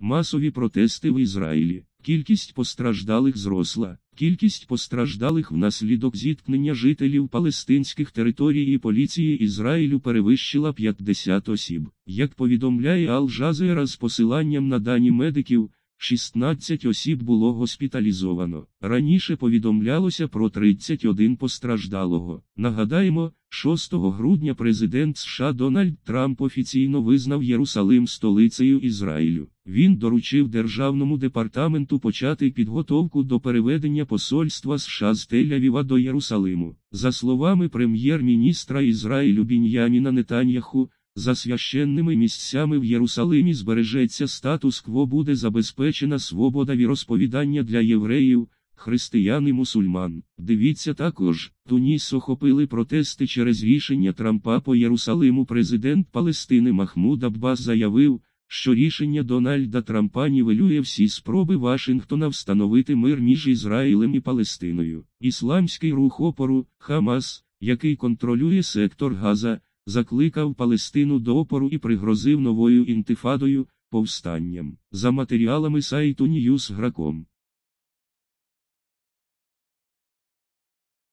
Масові протести в Ізраїлі, кількість постраждалих зросла, кількість постраждалих внаслідок зіткнення жителів палестинських територій і поліції Ізраїлю перевищила 50 осіб. Як повідомляє Ал-Жазера з посиланням на дані медиків, 16 осіб було госпіталізовано. Раніше повідомлялося про 31 постраждалого. Нагадаємо, 6 грудня президент США Дональд Трамп офіційно визнав Єрусалим столицею Ізраїлю. Він доручив Державному департаменту почати підготовку до переведення посольства США з Тель-Авіва до Єрусалиму. За словами прем'єр-міністра Ізраїлю Бін'яміна Нетаньяху, за священними місцями в Єрусалимі збережеться статус кво буде забезпечена свобода віросповідання для євреїв, християн і мусульман. Дивіться також, Туніс охопили протести через рішення Трампа по Єрусалиму. Президент Палестини Махмуд Аббас заявив, що рішення Дональда Трампа нівелює всі спроби Вашингтона встановити мир між Ізраїлем і Палестиною. Ісламський рух опору Хамас, який контролює сектор Газа, закликав Палестину до опору і пригрозив новою інтифадою повстанням. За матеріалами сайту Ньюсграком.